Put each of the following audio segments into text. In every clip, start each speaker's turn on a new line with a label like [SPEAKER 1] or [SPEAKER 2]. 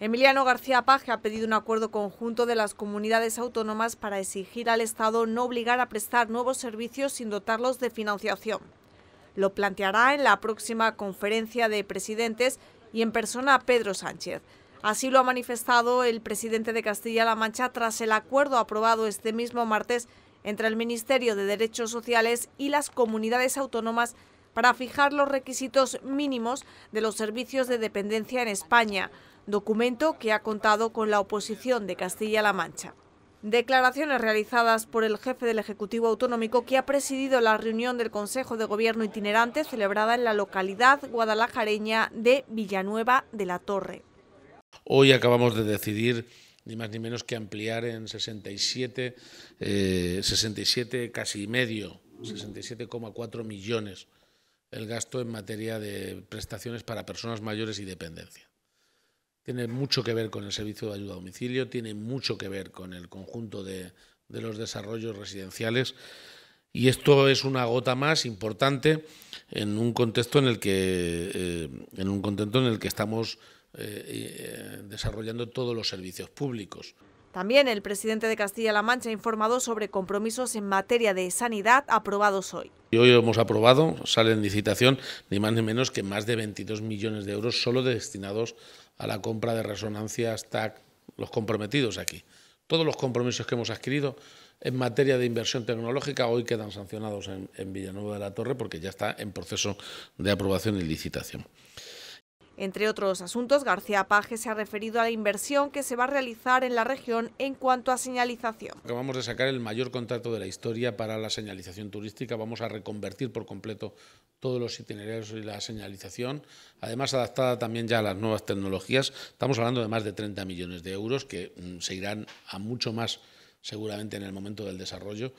[SPEAKER 1] Emiliano García Page ha pedido un acuerdo conjunto de las comunidades autónomas para exigir al Estado no obligar a prestar nuevos servicios sin dotarlos de financiación. Lo planteará en la próxima conferencia de presidentes y en persona Pedro Sánchez. Así lo ha manifestado el presidente de Castilla-La Mancha tras el acuerdo aprobado este mismo martes entre el Ministerio de Derechos Sociales y las comunidades autónomas para fijar los requisitos mínimos de los servicios de dependencia en España, documento que ha contado con la oposición de Castilla-La Mancha. Declaraciones realizadas por el jefe del Ejecutivo Autonómico que ha presidido la reunión del Consejo de Gobierno itinerante celebrada en la localidad guadalajareña de Villanueva de la Torre.
[SPEAKER 2] Hoy acabamos de decidir ni más ni menos que ampliar en 67, 67 eh, casi medio, 67,4 millones el gasto en materia de prestaciones para personas mayores y dependencia. Tiene mucho que ver con el servicio de ayuda a domicilio, tiene mucho que ver con el conjunto de, los desarrollos residenciales y esto es una gota más importante en un contexto en el que, eh, en un en el que estamos eh, eh, desarrollando todos los servicios públicos.
[SPEAKER 1] También el presidente de Castilla-La Mancha ha informado sobre compromisos en materia de sanidad aprobados hoy.
[SPEAKER 2] Hoy hemos aprobado, sale en licitación, ni más ni menos que más de 22 millones de euros solo destinados a la compra de resonancias TAC, los comprometidos aquí. Todos los compromisos que hemos adquirido en materia de inversión tecnológica hoy quedan sancionados en, en Villanueva de la Torre porque ya está en proceso de aprobación y licitación.
[SPEAKER 1] Entre otros asuntos, García Page se ha referido a la inversión que se va a realizar en la región en cuanto a señalización.
[SPEAKER 2] Acabamos de sacar el mayor contrato de la historia para la señalización turística. Vamos a reconvertir por completo todos los itinerarios y la señalización, además adaptada también ya a las nuevas tecnologías. Estamos hablando de más de 30 millones de euros que mm, se irán a mucho más seguramente en el momento del desarrollo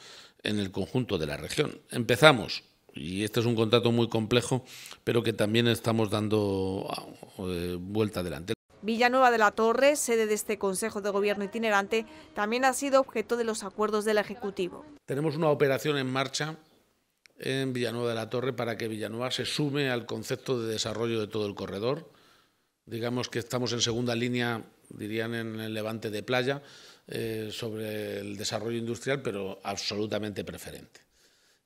[SPEAKER 2] en el conjunto de la región. Empezamos y este es un contrato muy complejo, pero que también estamos dando ah, eh, vuelta adelante.
[SPEAKER 1] Villanueva de la Torre, sede de este Consejo de Gobierno itinerante, también ha sido objeto de los acuerdos del Ejecutivo.
[SPEAKER 2] Tenemos una operación en marcha en Villanueva de la Torre para que Villanueva se sume al concepto de desarrollo de todo el corredor. Digamos que estamos en segunda línea, dirían en el levante de playa, eh, sobre el desarrollo industrial, pero absolutamente preferente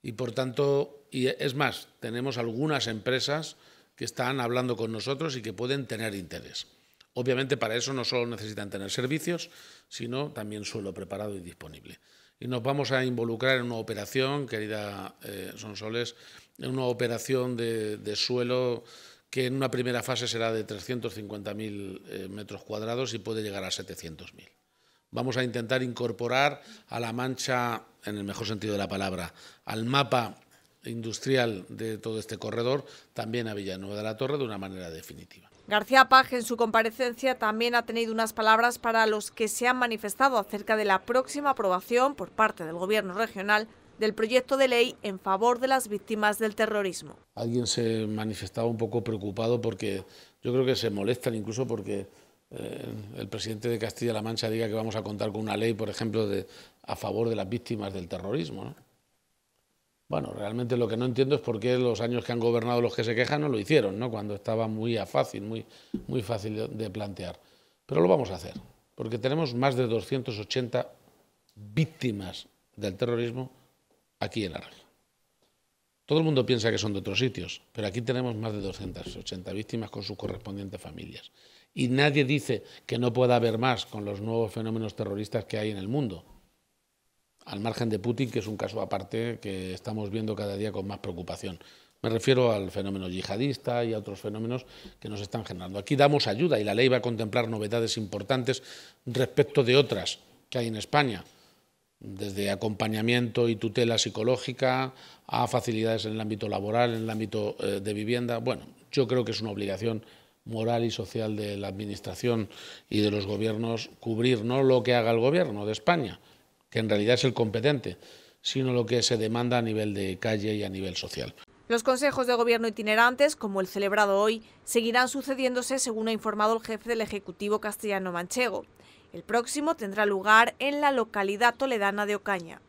[SPEAKER 2] y por tanto, y es más, tenemos algunas empresas que están hablando con nosotros y que pueden tener interés. Obviamente para eso no solo necesitan tener servicios, sino también suelo preparado y disponible. Y nos vamos a involucrar en una operación, querida eh, Sonsoles, en una operación de, suelo que en una primera fase será de 350.000 eh, metros cuadrados y puede llegar a 700.000 vamos a intentar incorporar a la mancha, en el mejor sentido de la palabra, al mapa industrial de todo este corredor, también a Villanueva de la Torre de una manera definitiva.
[SPEAKER 1] García Page, en su comparecencia, también ha tenido unas palabras para los que se han manifestado acerca de la próxima aprobación por parte del Gobierno regional del proyecto de ley en favor de las víctimas del terrorismo.
[SPEAKER 2] Alguien se manifestaba un poco preocupado porque yo creo que se molestan incluso porque eh, el presidente de Castilla-La Mancha diga que vamos a contar con una ley, por ejemplo, a favor de las víctimas del terrorismo. Bueno, realmente lo que no entiendo es por qué los años que han gobernado los que se quejan no lo hicieron, ¿no? cuando estaba muy fácil, muy, muy fácil de plantear. Pero lo vamos a hacer, porque tenemos más de 280 víctimas del terrorismo aquí en la región. Todo el mundo piensa que son de otros sitios, pero aquí tenemos más de 280 víctimas con sus correspondientes familias. Y nadie dice que no pueda haber más con los nuevos fenómenos terroristas que hay en el mundo. Al margen de Putin, que es un caso aparte que estamos viendo cada día con más preocupación. Me refiero al fenómeno yihadista y a otros fenómenos que nos están generando. Aquí damos ayuda y la ley va a contemplar novedades importantes respecto de otras que hay en España desde acompañamiento y tutela psicológica a facilidades en el ámbito laboral, en el ámbito eh, de vivienda. Bueno, yo creo que es una obligación moral y social de la Administración y de los gobiernos cubrir no lo que haga el Gobierno de España, que en realidad es el competente, sino lo que se demanda a nivel de calle y a nivel social.
[SPEAKER 1] Los consejos de gobierno itinerantes, como el celebrado hoy, seguirán sucediéndose según ha informado el jefe del Ejecutivo castellano-manchego. El próximo tendrá lugar en la localidad toledana de Ocaña.